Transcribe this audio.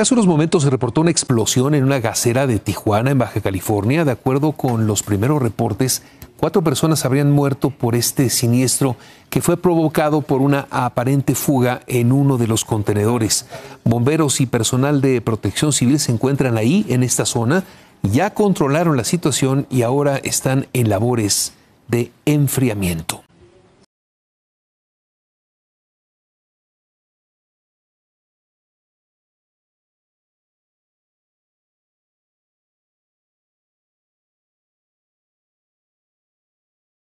hace unos momentos se reportó una explosión en una gasera de Tijuana, en Baja California. De acuerdo con los primeros reportes, cuatro personas habrían muerto por este siniestro que fue provocado por una aparente fuga en uno de los contenedores. Bomberos y personal de protección civil se encuentran ahí, en esta zona. Ya controlaron la situación y ahora están en labores de enfriamiento.